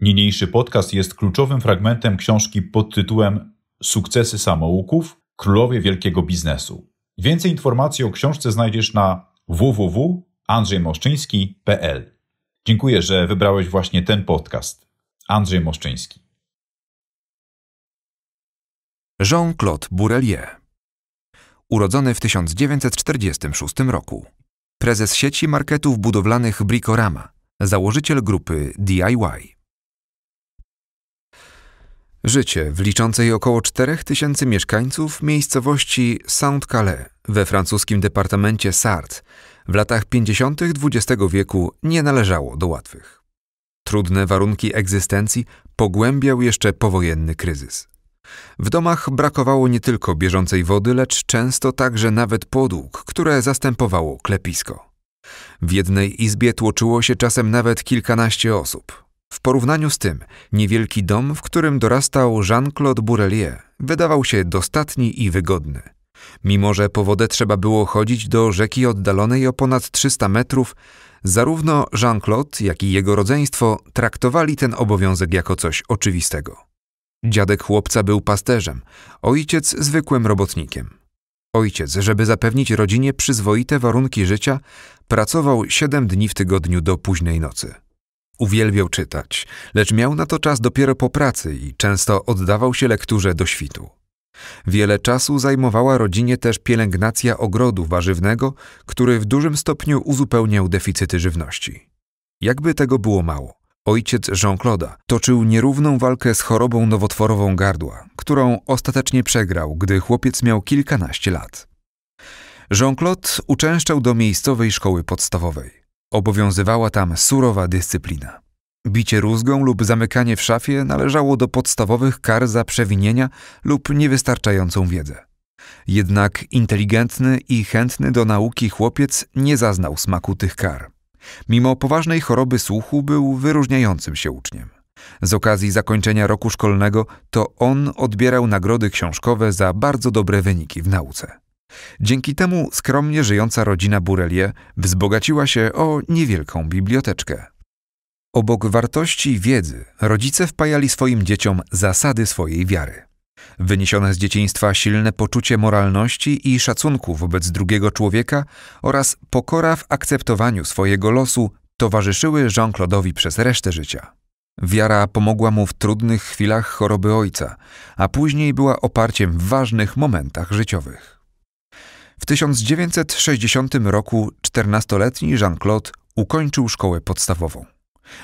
Niniejszy podcast jest kluczowym fragmentem książki pod tytułem Sukcesy samouków Królowie Wielkiego Biznesu. Więcej informacji o książce znajdziesz na www.andrzejmoszczyński.pl. Dziękuję, że wybrałeś właśnie ten podcast. Andrzej Moszczyński. Jean-Claude Bourrelier. Urodzony w 1946 roku. Prezes sieci marketów budowlanych Bricorama. Założyciel grupy DIY. Życie w liczącej około 4000 mieszkańców miejscowości Saint-Calais we francuskim departamencie Sarthe w latach 50. XX wieku nie należało do łatwych. Trudne warunki egzystencji pogłębiał jeszcze powojenny kryzys. W domach brakowało nie tylko bieżącej wody, lecz często także nawet podłóg, które zastępowało klepisko. W jednej izbie tłoczyło się czasem nawet kilkanaście osób. W porównaniu z tym, niewielki dom, w którym dorastał Jean-Claude Bourrelier, wydawał się dostatni i wygodny. Mimo, że po wodę trzeba było chodzić do rzeki oddalonej o ponad 300 metrów, zarówno Jean-Claude, jak i jego rodzeństwo traktowali ten obowiązek jako coś oczywistego. Dziadek chłopca był pasterzem, ojciec zwykłym robotnikiem. Ojciec, żeby zapewnić rodzinie przyzwoite warunki życia, pracował 7 dni w tygodniu do późnej nocy. Uwielbiał czytać, lecz miał na to czas dopiero po pracy i często oddawał się lekturze do świtu. Wiele czasu zajmowała rodzinie też pielęgnacja ogrodu warzywnego, który w dużym stopniu uzupełniał deficyty żywności. Jakby tego było mało, ojciec Jean-Claude'a toczył nierówną walkę z chorobą nowotworową gardła, którą ostatecznie przegrał, gdy chłopiec miał kilkanaście lat. Jean-Claude uczęszczał do miejscowej szkoły podstawowej. Obowiązywała tam surowa dyscyplina. Bicie rózgą lub zamykanie w szafie należało do podstawowych kar za przewinienia lub niewystarczającą wiedzę. Jednak inteligentny i chętny do nauki chłopiec nie zaznał smaku tych kar. Mimo poważnej choroby słuchu był wyróżniającym się uczniem. Z okazji zakończenia roku szkolnego to on odbierał nagrody książkowe za bardzo dobre wyniki w nauce. Dzięki temu skromnie żyjąca rodzina Burelie wzbogaciła się o niewielką biblioteczkę. Obok wartości i wiedzy, rodzice wpajali swoim dzieciom zasady swojej wiary. Wyniesione z dzieciństwa silne poczucie moralności i szacunku wobec drugiego człowieka oraz pokora w akceptowaniu swojego losu towarzyszyły Jean-Claude'owi przez resztę życia. Wiara pomogła mu w trudnych chwilach choroby ojca, a później była oparciem w ważnych momentach życiowych. W 1960 roku 14-letni Jean-Claude ukończył szkołę podstawową.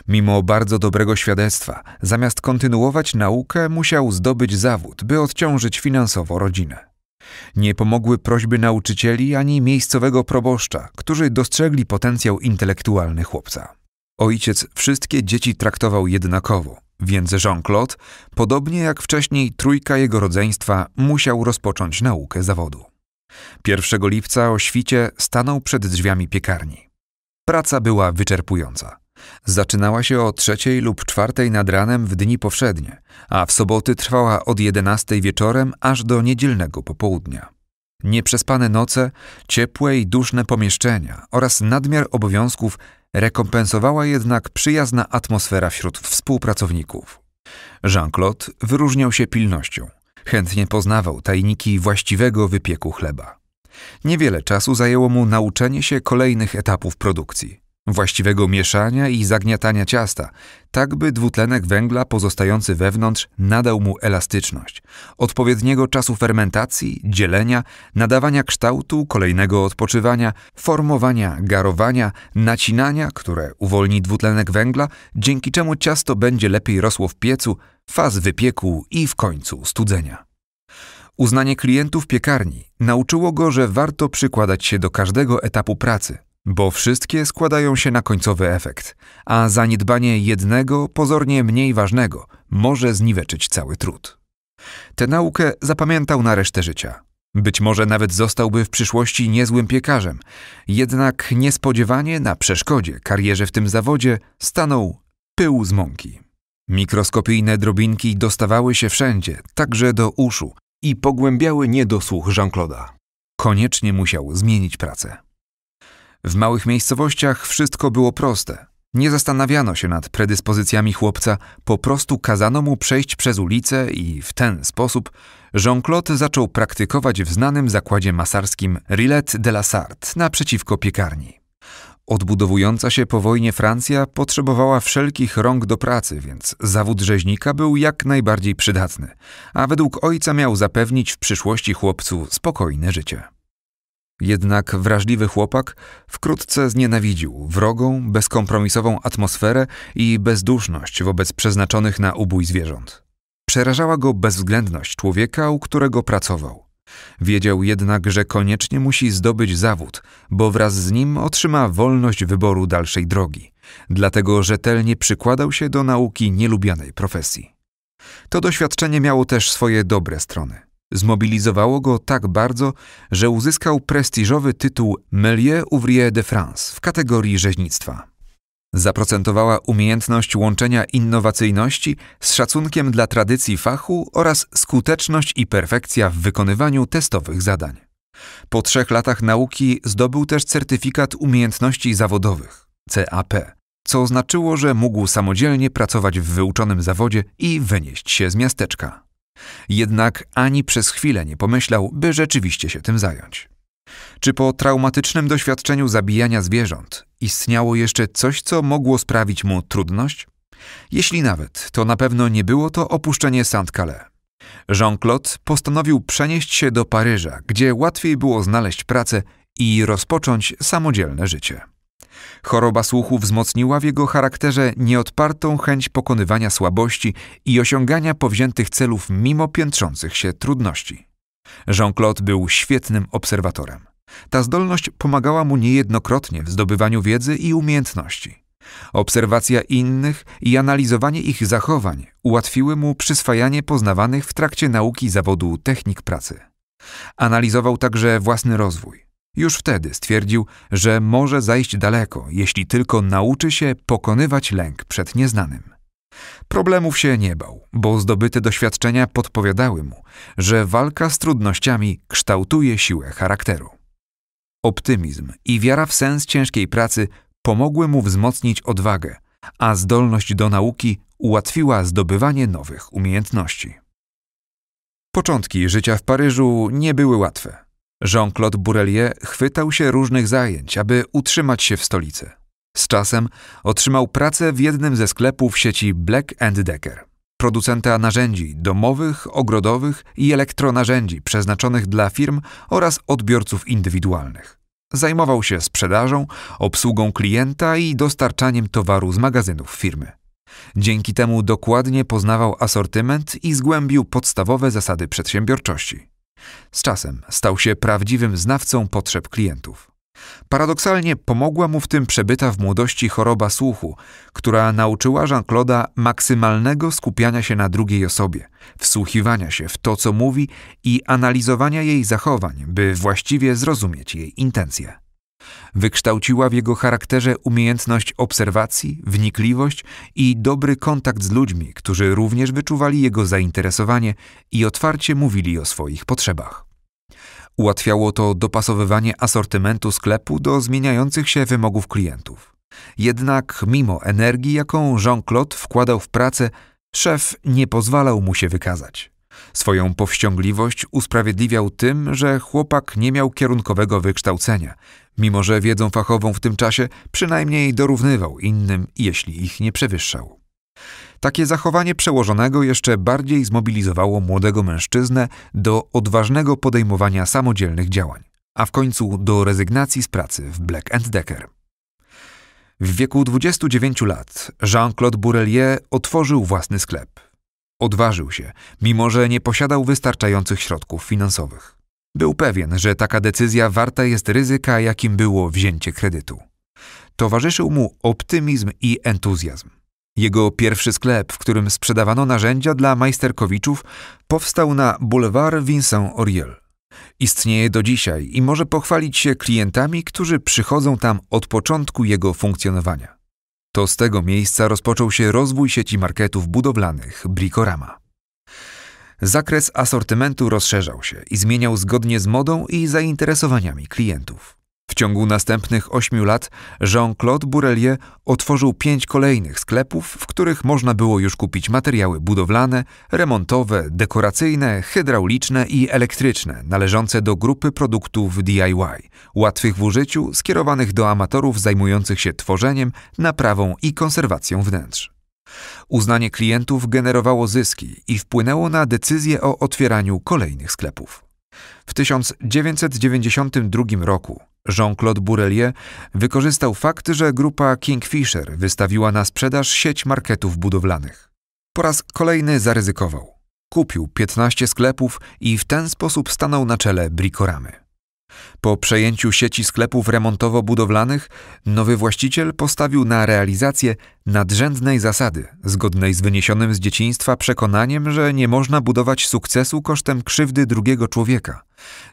Mimo bardzo dobrego świadectwa, zamiast kontynuować naukę, musiał zdobyć zawód, by odciążyć finansowo rodzinę. Nie pomogły prośby nauczycieli ani miejscowego proboszcza, którzy dostrzegli potencjał intelektualny chłopca. Ojciec wszystkie dzieci traktował jednakowo, więc Jean-Claude, podobnie jak wcześniej trójka jego rodzeństwa, musiał rozpocząć naukę zawodu. 1 lipca o świcie stanął przed drzwiami piekarni. Praca była wyczerpująca. Zaczynała się o trzeciej lub czwartej nad ranem w dni powszednie, a w soboty trwała od 11 wieczorem aż do niedzielnego popołudnia. Nieprzespane noce, ciepłe i duszne pomieszczenia oraz nadmiar obowiązków rekompensowała jednak przyjazna atmosfera wśród współpracowników. Jean-Claude wyróżniał się pilnością – Chętnie poznawał tajniki właściwego wypieku chleba. Niewiele czasu zajęło mu nauczenie się kolejnych etapów produkcji właściwego mieszania i zagniatania ciasta, tak by dwutlenek węgla pozostający wewnątrz nadał mu elastyczność, odpowiedniego czasu fermentacji, dzielenia, nadawania kształtu, kolejnego odpoczywania, formowania, garowania, nacinania, które uwolni dwutlenek węgla, dzięki czemu ciasto będzie lepiej rosło w piecu, faz wypieku i w końcu studzenia. Uznanie klientów piekarni nauczyło go, że warto przykładać się do każdego etapu pracy – bo wszystkie składają się na końcowy efekt, a zaniedbanie jednego, pozornie mniej ważnego, może zniweczyć cały trud. Tę naukę zapamiętał na resztę życia. Być może nawet zostałby w przyszłości niezłym piekarzem, jednak niespodziewanie na przeszkodzie karierze w tym zawodzie stanął pył z mąki. Mikroskopijne drobinki dostawały się wszędzie, także do uszu i pogłębiały niedosłuch Jean-Claude'a. Koniecznie musiał zmienić pracę. W małych miejscowościach wszystko było proste. Nie zastanawiano się nad predyspozycjami chłopca, po prostu kazano mu przejść przez ulicę i w ten sposób Jean-Claude zaczął praktykować w znanym zakładzie masarskim Rillet de la Sarthe naprzeciwko piekarni. Odbudowująca się po wojnie Francja potrzebowała wszelkich rąk do pracy, więc zawód rzeźnika był jak najbardziej przydatny, a według ojca miał zapewnić w przyszłości chłopcu spokojne życie. Jednak wrażliwy chłopak wkrótce znienawidził wrogą, bezkompromisową atmosferę i bezduszność wobec przeznaczonych na ubój zwierząt. Przerażała go bezwzględność człowieka, u którego pracował. Wiedział jednak, że koniecznie musi zdobyć zawód, bo wraz z nim otrzyma wolność wyboru dalszej drogi. Dlatego rzetelnie przykładał się do nauki nielubianej profesji. To doświadczenie miało też swoje dobre strony. Zmobilizowało go tak bardzo, że uzyskał prestiżowy tytuł Melier Ouvrier de France w kategorii rzeźnictwa. Zaprocentowała umiejętność łączenia innowacyjności z szacunkiem dla tradycji fachu oraz skuteczność i perfekcja w wykonywaniu testowych zadań. Po trzech latach nauki zdobył też certyfikat umiejętności zawodowych CAP, co oznaczyło, że mógł samodzielnie pracować w wyuczonym zawodzie i wynieść się z miasteczka. Jednak ani przez chwilę nie pomyślał, by rzeczywiście się tym zająć. Czy po traumatycznym doświadczeniu zabijania zwierząt istniało jeszcze coś, co mogło sprawić mu trudność? Jeśli nawet, to na pewno nie było to opuszczenie Saint-Calais. Jean-Claude postanowił przenieść się do Paryża, gdzie łatwiej było znaleźć pracę i rozpocząć samodzielne życie. Choroba słuchu wzmocniła w jego charakterze nieodpartą chęć pokonywania słabości i osiągania powziętych celów mimo piętrzących się trudności. Jean-Claude był świetnym obserwatorem. Ta zdolność pomagała mu niejednokrotnie w zdobywaniu wiedzy i umiejętności. Obserwacja innych i analizowanie ich zachowań ułatwiły mu przyswajanie poznawanych w trakcie nauki zawodu technik pracy. Analizował także własny rozwój. Już wtedy stwierdził, że może zajść daleko, jeśli tylko nauczy się pokonywać lęk przed nieznanym. Problemów się nie bał, bo zdobyte doświadczenia podpowiadały mu, że walka z trudnościami kształtuje siłę charakteru. Optymizm i wiara w sens ciężkiej pracy pomogły mu wzmocnić odwagę, a zdolność do nauki ułatwiła zdobywanie nowych umiejętności. Początki życia w Paryżu nie były łatwe. Jean-Claude Bourrelier chwytał się różnych zajęć, aby utrzymać się w stolicy. Z czasem otrzymał pracę w jednym ze sklepów sieci Black Decker, producenta narzędzi domowych, ogrodowych i elektronarzędzi przeznaczonych dla firm oraz odbiorców indywidualnych. Zajmował się sprzedażą, obsługą klienta i dostarczaniem towaru z magazynów firmy. Dzięki temu dokładnie poznawał asortyment i zgłębił podstawowe zasady przedsiębiorczości. Z czasem stał się prawdziwym znawcą potrzeb klientów. Paradoksalnie pomogła mu w tym przebyta w młodości choroba słuchu, która nauczyła Jean-Claude'a maksymalnego skupiania się na drugiej osobie, wsłuchiwania się w to, co mówi i analizowania jej zachowań, by właściwie zrozumieć jej intencje. Wykształciła w jego charakterze umiejętność obserwacji, wnikliwość i dobry kontakt z ludźmi, którzy również wyczuwali jego zainteresowanie i otwarcie mówili o swoich potrzebach. Ułatwiało to dopasowywanie asortymentu sklepu do zmieniających się wymogów klientów. Jednak mimo energii, jaką Jean-Claude wkładał w pracę, szef nie pozwalał mu się wykazać. Swoją powściągliwość usprawiedliwiał tym, że chłopak nie miał kierunkowego wykształcenia mimo że wiedzą fachową w tym czasie przynajmniej dorównywał innym, jeśli ich nie przewyższał. Takie zachowanie przełożonego jeszcze bardziej zmobilizowało młodego mężczyznę do odważnego podejmowania samodzielnych działań, a w końcu do rezygnacji z pracy w Black Decker. W wieku 29 lat Jean-Claude Bourrelier otworzył własny sklep. Odważył się, mimo że nie posiadał wystarczających środków finansowych. Był pewien, że taka decyzja warta jest ryzyka, jakim było wzięcie kredytu. Towarzyszył mu optymizm i entuzjazm. Jego pierwszy sklep, w którym sprzedawano narzędzia dla majsterkowiczów, powstał na Boulevard Vincent Auriel. Istnieje do dzisiaj i może pochwalić się klientami, którzy przychodzą tam od początku jego funkcjonowania. To z tego miejsca rozpoczął się rozwój sieci marketów budowlanych Bricorama. Zakres asortymentu rozszerzał się i zmieniał zgodnie z modą i zainteresowaniami klientów. W ciągu następnych ośmiu lat Jean-Claude Bourrelier otworzył pięć kolejnych sklepów, w których można było już kupić materiały budowlane, remontowe, dekoracyjne, hydrauliczne i elektryczne, należące do grupy produktów DIY, łatwych w użyciu, skierowanych do amatorów zajmujących się tworzeniem, naprawą i konserwacją wnętrz. Uznanie klientów generowało zyski i wpłynęło na decyzję o otwieraniu kolejnych sklepów. W 1992 roku Jean-Claude Bourrelier wykorzystał fakt, że grupa Kingfisher wystawiła na sprzedaż sieć marketów budowlanych. Po raz kolejny zaryzykował. Kupił 15 sklepów i w ten sposób stanął na czele Brikoramy. Po przejęciu sieci sklepów remontowo-budowlanych nowy właściciel postawił na realizację nadrzędnej zasady, zgodnej z wyniesionym z dzieciństwa przekonaniem, że nie można budować sukcesu kosztem krzywdy drugiego człowieka.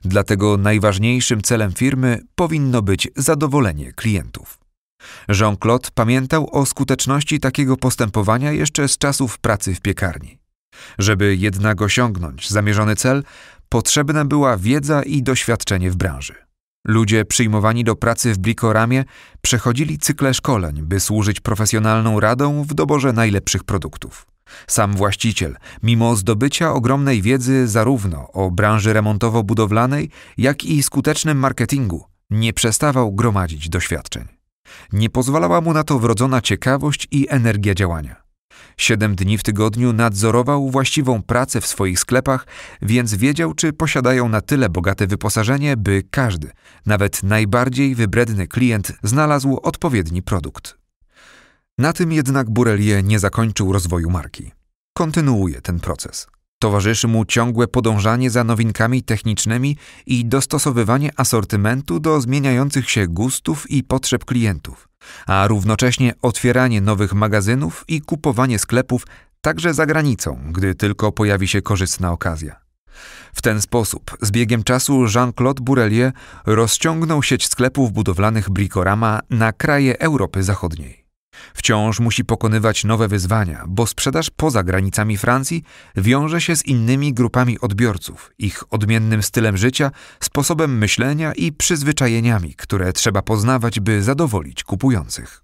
Dlatego najważniejszym celem firmy powinno być zadowolenie klientów. Jean-Claude pamiętał o skuteczności takiego postępowania jeszcze z czasów pracy w piekarni. Żeby jednak osiągnąć zamierzony cel, potrzebna była wiedza i doświadczenie w branży. Ludzie przyjmowani do pracy w Blikoramie przechodzili cykle szkoleń, by służyć profesjonalną radą w doborze najlepszych produktów. Sam właściciel, mimo zdobycia ogromnej wiedzy zarówno o branży remontowo-budowlanej, jak i skutecznym marketingu, nie przestawał gromadzić doświadczeń. Nie pozwalała mu na to wrodzona ciekawość i energia działania. Siedem dni w tygodniu nadzorował właściwą pracę w swoich sklepach, więc wiedział, czy posiadają na tyle bogate wyposażenie, by każdy, nawet najbardziej wybredny klient, znalazł odpowiedni produkt. Na tym jednak Burelier nie zakończył rozwoju marki. Kontynuuje ten proces. Towarzyszy mu ciągłe podążanie za nowinkami technicznymi i dostosowywanie asortymentu do zmieniających się gustów i potrzeb klientów, a równocześnie otwieranie nowych magazynów i kupowanie sklepów także za granicą, gdy tylko pojawi się korzystna okazja. W ten sposób z biegiem czasu Jean-Claude Bourrelier rozciągnął sieć sklepów budowlanych Bricorama na kraje Europy Zachodniej. Wciąż musi pokonywać nowe wyzwania, bo sprzedaż poza granicami Francji wiąże się z innymi grupami odbiorców, ich odmiennym stylem życia, sposobem myślenia i przyzwyczajeniami, które trzeba poznawać, by zadowolić kupujących.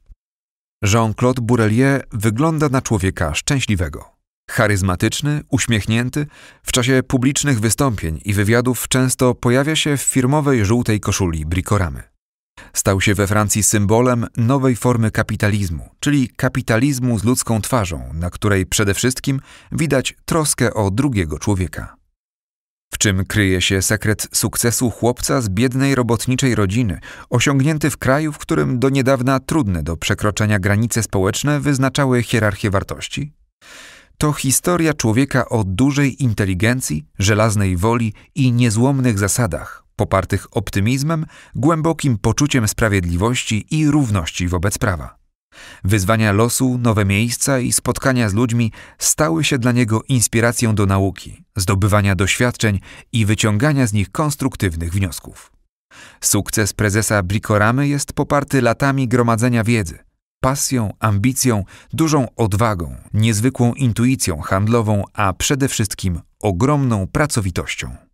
Jean-Claude Bourrelier wygląda na człowieka szczęśliwego. Charyzmatyczny, uśmiechnięty, w czasie publicznych wystąpień i wywiadów często pojawia się w firmowej żółtej koszuli brikoramy. Stał się we Francji symbolem nowej formy kapitalizmu, czyli kapitalizmu z ludzką twarzą, na której przede wszystkim widać troskę o drugiego człowieka. W czym kryje się sekret sukcesu chłopca z biednej robotniczej rodziny, osiągnięty w kraju, w którym do niedawna trudne do przekroczenia granice społeczne wyznaczały hierarchię wartości? To historia człowieka o dużej inteligencji, żelaznej woli i niezłomnych zasadach, popartych optymizmem, głębokim poczuciem sprawiedliwości i równości wobec prawa. Wyzwania losu, nowe miejsca i spotkania z ludźmi stały się dla niego inspiracją do nauki, zdobywania doświadczeń i wyciągania z nich konstruktywnych wniosków. Sukces prezesa Brikoramy jest poparty latami gromadzenia wiedzy, pasją, ambicją, dużą odwagą, niezwykłą intuicją handlową, a przede wszystkim ogromną pracowitością.